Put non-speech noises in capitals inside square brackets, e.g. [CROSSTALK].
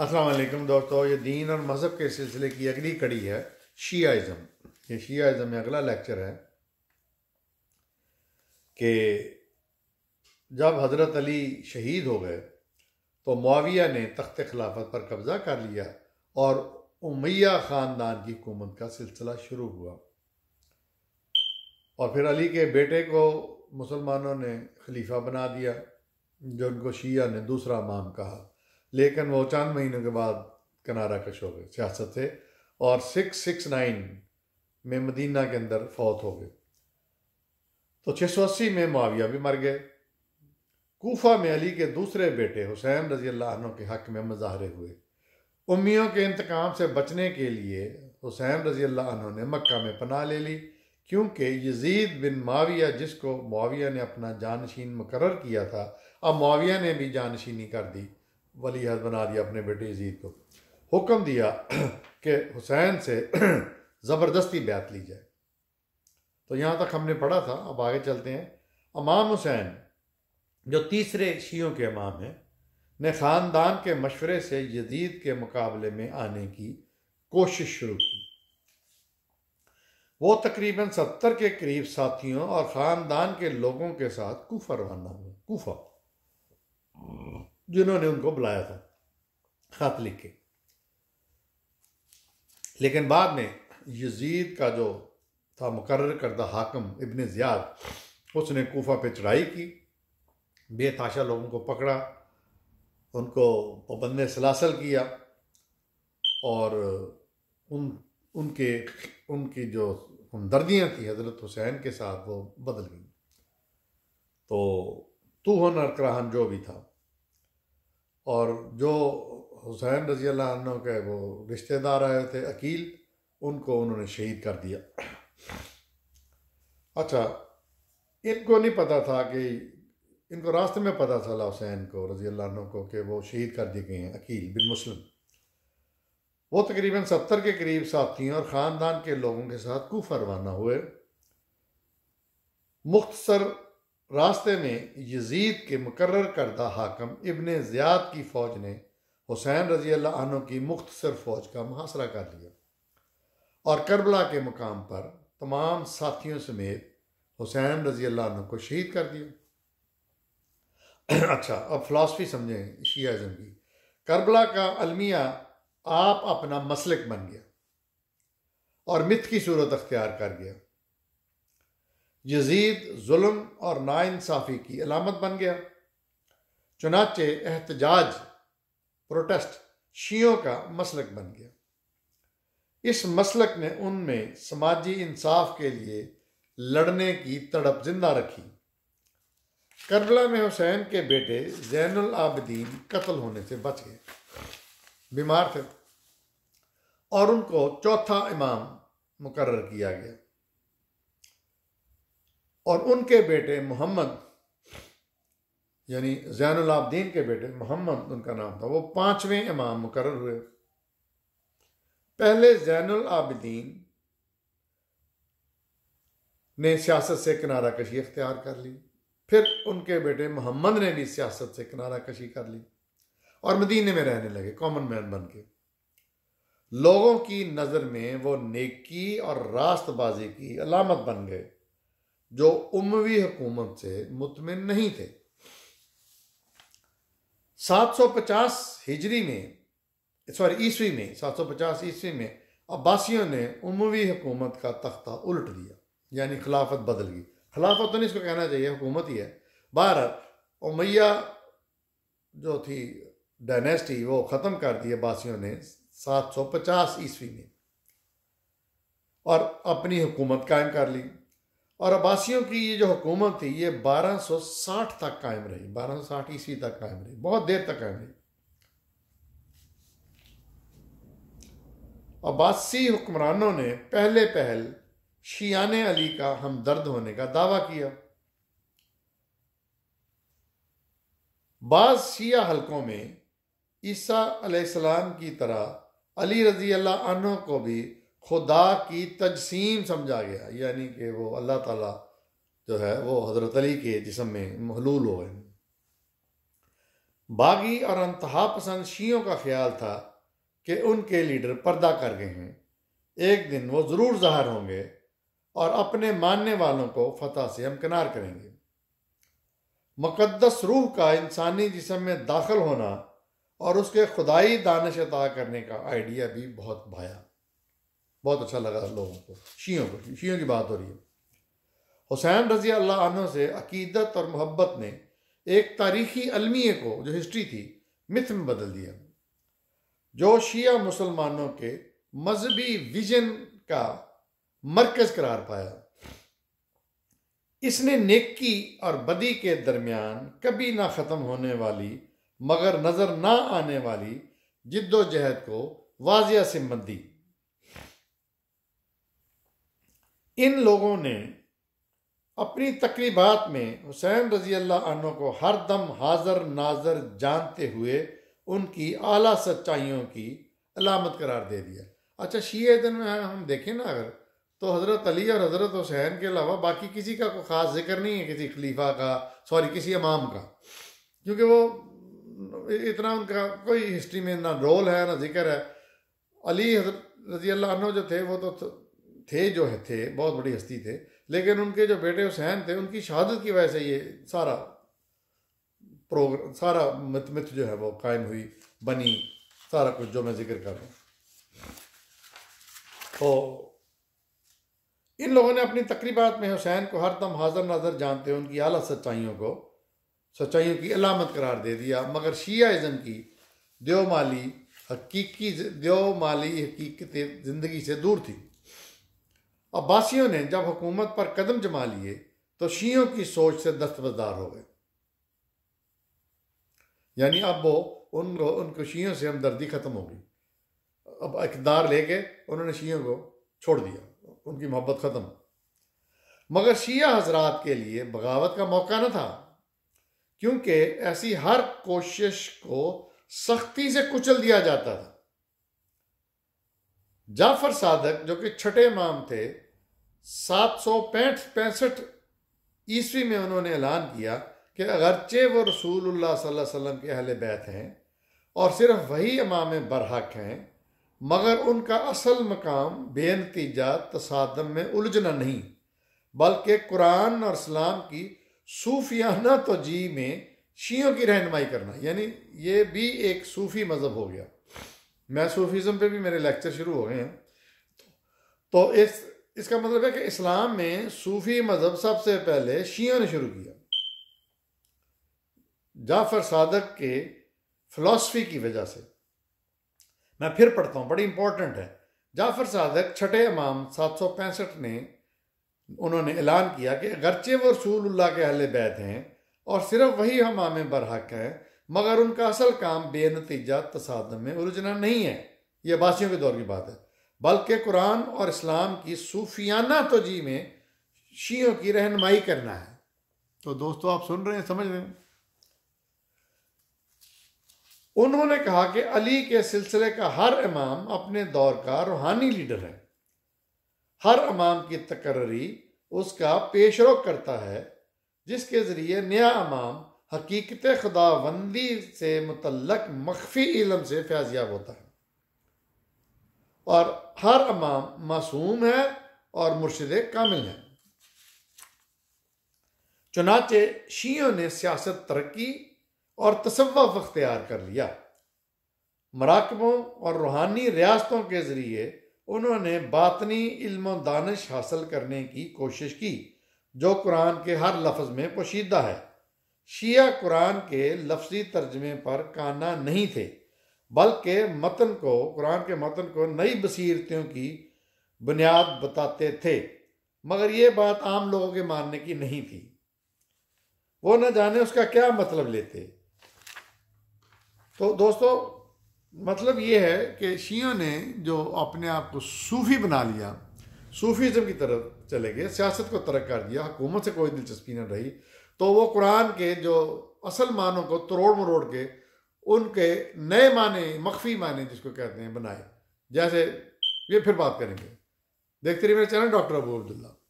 असलकम दोस्तों ये दीन और मज़हब के सिलसिले की अगली कड़ी है शीज़म ये शीज़म में अगला लेक्चर है कि जब हज़रत अली शहीद हो गए तो माविया ने तख्त खिलाफत पर कब्ज़ा कर लिया और उमैया ख़ानदान की हुकूमत का सिलसिला शुरू हुआ और फिर अली के बेटे को मुसलमानों ने खलीफा बना दिया जो उनको शीह ने दूसरा माम कहा लेकिन वो चंद महीनों के बाद किनारा कश हो गए सियासत से और सिक्स सिक्स नाइन में मदीना के अंदर फौत हो गए तो छः सौ अस्सी में माविया भी मर गए कोफा में अली के दूसरे बेटे हुसैन रजी अल्लाह के हक में मुजाहरे हुए उम्मियों के इंतकाम से बचने के लिए हुसैन रजी अल्लाह ने मक्का में पनाह ले ली क्योंकि यजीद बिन माविया जिसको माविया ने अपना जानशीन मुकर किया था अब माविया ने भी जानशीनी कर दी वली हज बना दिया अपने बेटे यजीद को हुक्म दिया कि हुसैन से ज़बरदस्ती ब्यात ली जाए तो यहाँ तक हमने पढ़ा था अब आगे चलते हैं अमाम हुसैन जो तीसरे शीयों के इमाम हैं ने ख़ानदान के मशवरे से यजीद के मुकाबले में आने की कोशिश शुरू की वो तकरीबन सत्तर के करीब साथियों और ख़ानदान के लोगों के साथ कोफा रवाना हुए कोफा जिन्होंने उनको बुलाया था खत लिख के लेकिन बाद में यजीद का जो था मुकर करदा हाकम इबन ज़ियाद उसने कोफा पे चढ़ाई की बेताशा लोगों को पकड़ा उनको पबंद सलासल किया और उन उनके उनकी जो हमदर्दियाँ थी हज़रत हुसैन के साथ वो बदल गई तो तूहन और कराहन जो भी था और जो हुसैन रजी अल्लाह के वो रिश्तेदार आए थे अकील उनको उन्होंने शहीद कर दिया अच्छा इनको नहीं पता था कि इनको रास्ते में पता चला हुसैन को रजी अल्लाह को कि वो शहीद कर दिए गए हैं अकील बिन मुस्लिम वो तकरीबन सत्तर के करीब साथी और ख़ानदान के लोगों के साथ कोफा रवाना हुए मुख्तसर रास्ते में यजीद के मुकर करदा हाकम इबन ज़ियाद की फ़ौज ने हुसैन रजी अल्लाह की मुख्तसर फ़ौज का मुहासरा कर लिया और करबला के मुकाम पर तमाम साथियों समेत हुसैन रजी अल्लाह को शहीद कर दिया [CLEARS THROAT] अच्छा अब फ़िलासफ़ी समझें शीज़म की करबला का अलमिया आप अपना मसलक बन गया और मिथ की सूरत अख्तियार कर गया यजीद जुल्म और नाइंसाफ़ी की अलामत बन गया चुनाचे एहतजाज प्रोटेस्ट शीयों का मसलक बन गया इस मसलक ने उनमें समाजी इंसाफ के लिए लड़ने की तड़प जिंदा रखी करबला में हुसैन के बेटे जैन आबदीन कत्ल होने से बच गए बीमार थे और उनको चौथा इमाम मुकर किया गया और उनके बेटे मोहम्मद यानी जैनलाब्दीन के बेटे मोहम्मद उनका नाम था वो पांचवें इमाम मुकर हुए पहले जैन आबिदीन ने सियासत से किनारा कशी अख्तियार कर ली फिर उनके बेटे मोहम्मद ने भी सियासत से किनारा कशी कर ली और मदीने में रहने लगे कॉमन मैन बन के लोगों की नज़र में वो नेकी और रास्तबाजी की अलामत बन गए जो उमवी हुकूमत से मुतमिन नहीं थे 750 हिजरी में सॉरी ईस्वी में 750 ईस्वी में अब्बासियों ने उमवी हुकूमत का तख्ता उलट दिया यानी खिलाफत बदल गई खिलाफत तो नहीं इसको कहना चाहिए हुकूमत ही है भारत उमैया जो थी डायनेस्टी वो ख़त्म कर दी अब्बासियों ने 750 ईस्वी में और अपनी हुकूमत कायम कर ली और अब्बासियों की ये जो हुकूमत थी ये 1260 तक कायम रही 1260 ईस्वी तक कायम रही बहुत देर तक कायम रही अब्बासी हुक्मरानों ने पहले पहल शियाने अली का हमदर्द होने का दावा किया बाज शिया हलकों में ईसा अलैहिस्सलाम की तरह अली रजी अल्लाह को भी खुदा की तजसीम समझा गया यानी कि वो अल्लाह ताला जो है वो हज़रत अली के जिसम में महलूल हो गए बागी और अंतहा पसंद शीयों का ख्याल था कि उनके लीडर पर्दा कर गए हैं एक दिन वो ज़रूर ज़ाहर होंगे और अपने मानने वालों को फतह से हमकिनार करेंगे मुक़दस रूह का इंसानी जिसम में दाखिल होना और उसके खुदाई दानश अता करने का आइडिया भी बहुत भाया बहुत अच्छा लगा लोगों को शीयों को शीयों की बात हो रही है हुसैन रजी अल्लाह आनों से अकीदत और मोहब्बत ने एक तारीखी अलमिए को जो हिस्ट्री थी मिथ में बदल दिया जो शिया मुसलमानों के मजहबी विजन का मरकज करार पाया इसने नेकी और बदी के दरमियान कभी ना ख़त्म होने वाली मगर नज़र ना आने वाली जिद्दोजहद को वाजिया सिमत दी इन लोगों ने अपनी तकरीबात में हुसैन रजी अल्लाह को हर दम हाजर नाजर जानते हुए उनकी आला सच्चाइयों की अलामत करार दे दिया अच्छा शीए दिन में हम देखें ना अगर तो हज़रत अली और हज़रत हुसैन के अलावा बाकी किसी का कोई ख़ास जिक्र नहीं है किसी खलीफा का सॉरी किसी इमाम का क्योंकि वो इतना उनका कोई हिस्ट्री में ना रोल है ना जिक्र है अली हजरत रजी अल्लाह जो थे वो तो थे जो है थे बहुत बड़ी हस्ती थे लेकिन उनके जो बेटे हुसैन थे उनकी शहादत की वजह से ये सारा प्रोग्राम सारा मित मित जो है वो कायम हुई बनी सारा कुछ जो मैं जिक्र कर रहा हूँ तो इन लोगों ने अपनी तकरीबात में हुसैन को हर दम हाजर नजर जानते हुए उनकी आला सच्चाइयों को सच्चाइयों की अलामत करार दे दिया मगर शीजम की देवमाली हकीकी देवमाली हकीकत ज़िंदगी से दूर थी अब्बासियों ने जब हुकूमत पर कदम जमा लिए तो शियों की सोच से दस्तबरदार हो गए यानी अब वो उन उनको शीयों से हमदर्दी ख़त्म हो गई अब इकदार लेके उन्होंने शीयों को छोड़ दिया उनकी मोहब्बत ख़त्म मगर शिया हजरात के लिए बगावत का मौका न था क्योंकि ऐसी हर कोशिश को सख्ती से कुचल दिया जाता था जाफर सादक जो कि छठे इमाम थे सात सौ पैंठ पैंसठ ईस्वी में उन्होंने ऐलान किया कि अगरचे वो रसूल वसम के अहल बैत हैं और सिर्फ वही इमाम बरहक हैं मगर उनका असल मकाम बेनतीजा तसादम में उलझना नहीं बल्कि कुरान और इस्लाम की सूफियाना तोजी में शीयों की रहनमाई करना यानी ये भी एक सूफ़ी मज़हब हो गया मैं सूफीज़म पे भी मेरे लेक्चर शुरू हो गए हैं तो, तो इस इसका मतलब है कि इस्लाम में सूफी मज़हब सबसे पहले शिया ने शुरू किया जाफ़र सादक के फ़िलासफ़ी की वजह से मैं फिर पढ़ता हूँ बड़ी इंपॉर्टेंट है जाफ़र सादक छठे इमाम सात सौ पैंसठ ने उन्होंने ऐलान किया कि अगरचे वो रसूल के अहल बैत हैं और सिर्फ वही हमाम बरहक हैं मगर उनका असल काम बेनतीजा तसादम में उलझना नहीं है यह बासियों के दौर की बात है बल्कि कुरान और इस्लाम की सूफियाना तो जी में शीयों की रहनमाई करना है तो दोस्तों आप सुन रहे हैं समझ रहे हैं उन्होंने कहा कि अली के सिलसिले का हर इमाम अपने दौर का रूहानी लीडर है हर इमाम की तकर्री उसका पेशरो करता है जिसके ज़रिए नया इमाम हकीकत खुदाबंदी से मुतलक मख्फी इलम से फैज़याब होता है और हर इमाम मासूम है और मुर्शद कामिल है चुनाचे शीयों ने सियासत तरक्की और तसव्वुफ़ अख्तियार कर लिया मराकबों और रूहानी रियासतों के ज़रिए उन्होंने बातनी इल्म दानश हासिल करने की कोशिश की जो कुरान के हर लफ्ज़ में पोशीदा है शिया कुरान के लफ्जी तर्जमे पर काना नहीं थे बल्कि मतन को कुरान के मतन को नई बसीरतियों की बुनियाद बताते थे मगर ये बात आम लोगों के मानने की नहीं थी वो न जाने उसका क्या मतलब लेते तो दोस्तों मतलब ये है कि शियों ने जो अपने आप को सूफी बना लिया सूफीज़म की तरफ चले गए सियासत को तरक् कर दिया हुकूमत से कोई दिलचस्पी न रही तो वो कुरान के जो असल मानों को तोड़ मरोड़ के उनके नए माने मखफी माने जिसको कहते हैं बनाए जैसे ये फिर बात करेंगे देखते रहिए मेरा चैनल डॉक्टर अबू अब्दुल्ला